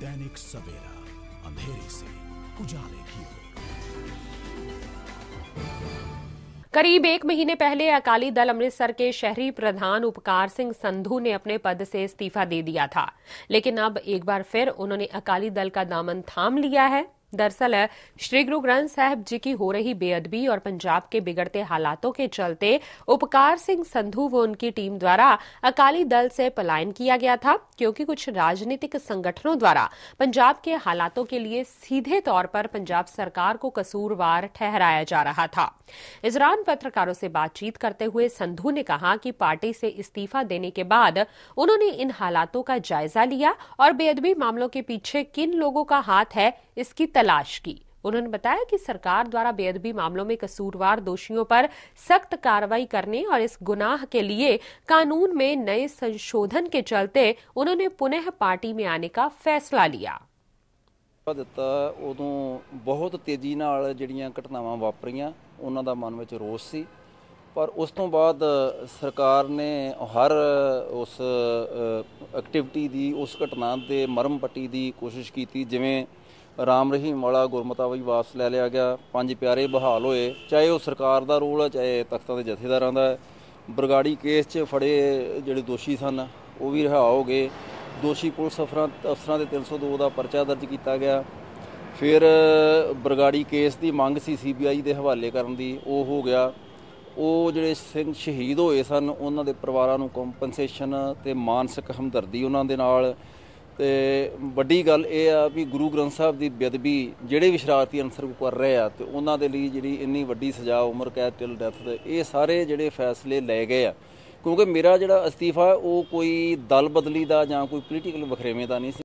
दैनिक सवेरा अंधेरे से उजाले की ओर करीब एक महीने पहले अकाली दल अमृतसर के शहरी प्रधान उपकार सिंह संधू ने अपने पद से इस्तीफा दे दिया था लेकिन अब एक बार फिर उन्होंने अकाली दल का दामन थाम लिया है दरअसल श्री गुरु ग्रंथ साहब जी की हो रही बेअदबी और पंजाब के बिगड़ते हालातों के चलते उपकार सिंह संधू व उनकी टीम द्वारा अकाली दल से पलायन किया गया था क्योंकि कुछ राजनीतिक संगठनों द्वारा पंजाब के हालातों के लिए सीधे तौर पर पंजाब सरकार को कसूरवार ठहराया जा रहा था इस दौरान पत्रकारों से बातचीत करते हुए संधू ने कहा कि पार्टी से इस्तीफा देने के बाद उन्होंने इन हालातों का जायजा लिया और बेअदबी मामलों के पीछे किन लोगों का हाथ है इसकी तलाश की उन्होंने बताया कि सरकार द्वारा बेअदबी मामलों में कसूरवार दोषियों पर सख्त कार्रवाई करने और इस गुनाह के लिए कानून में नए संशोधन के चलते उन्होंने पुनः पार्टी में आने का फैसला लिया दिता उदों बहुत तेजी जटनावान वापरिया ਘਟਨਾਵਾਂ ਵਾਪਰੀਆਂ ਉਹਨਾਂ ਦਾ ਮਨ ਵਿੱਚ ਪਰ ਉਸ ਤੋਂ ਬਾਅਦ ਸਰਕਾਰ ਨੇ ਹਰ ਉਸ ਐਕਟੀਵਿਟੀ ਦੀ ਉਸ ਘਟਨਾ ਦੇ ਮਰਮ ਪੱਟੀ ਦੀ ਕੋਸ਼ਿਸ਼ ਕੀਤੀ ਜਿਵੇਂ ਰਾਮ ਰਹੀਮ ਵਾਲਾ ਗੁਰਮਤਾ ਵੀ ਵਾਪਸ ਲੈ ਲਿਆ ਗਿਆ ਪੰਜ ਪਿਆਰੇ ਬਹਾਲ ਹੋਏ ਚਾਹੇ ਉਹ ਸਰਕਾਰ ਦਾ ਰੋਲ ਹੈ ਚਾਹੇ ਤਖਤਾਂ ਦੇ ਜਥੇਦਾਰਾਂ ਦਾ ਬਰਗਾੜੀ ਕੇਸ 'ਚ ਫੜੇ ਜਿਹੜੇ ਦੋਸ਼ੀ ਸਨ ਉਹ ਵੀ ਰਿਹਾ ਹੋ ਗਏ ਦੋਸ਼ੀ ਪੁਲਿਸ ਅਫਸਰਾਂ ਅਫਸਰਾਂ ਦੇ 302 ਦਾ ਪਰਚਾ ਦਰਜ ਕੀਤਾ ਗਿਆ ਫਿਰ ਬਰਗਾੜੀ ਕੇਸ ਦੀ ਮੰਗ ਸੀ ਸੀਬੀਆਈ ਦੇ ਹਵਾਲੇ ਕਰਨ ਦੀ ਉਹ ਹੋ ਗਿਆ ਉਹ ਜਿਹੜੇ ਸਿੰਘ ਸ਼ਹੀਦ ਹੋਏ ਸਨ ਉਹਨਾਂ ਦੇ ਪਰਿਵਾਰਾਂ ਨੂੰ ਕੰਪਨਸੇਸ਼ਨ ਤੇ ਮਾਨਸਿਕ ਹਮਦਰਦੀ ਉਹਨਾਂ ਦੇ ਨਾਲ ਤੇ ਵੱਡੀ ਗੱਲ ਇਹ ਆ ਵੀ ਗੁਰੂ ਗ੍ਰੰਥ ਸਾਹਿਬ ਦੀ ਬਦਬੀ ਜਿਹੜੇ ਵੀ ਸ਼ਰਾਰਤੀ ਅਨਸਰ ਕਰ ਰਹੇ ਆ ਤੇ ਉਹਨਾਂ ਦੇ ਲਈ ਜਿਹੜੀ ਇੰਨੀ ਵੱਡੀ ਸਜ਼ਾ ਉਮਰ ਕੈਦ ਟਿਲ ਡੈਥ ਦੇ ਇਹ ਸਾਰੇ ਜਿਹੜੇ ਫੈਸਲੇ ਲੈ ਗਏ ਆ ਕਿਉਂਕਿ ਮੇਰਾ ਜਿਹੜਾ ਅਸਤੀਫਾ ਉਹ ਕੋਈ ਦਲ ਬਦਲੀ ਦਾ ਜਾਂ ਕੋਈ ਪੋਲੀਟੀਕਲ ਵਖਰੇਵੇਂ ਦਾ ਨਹੀਂ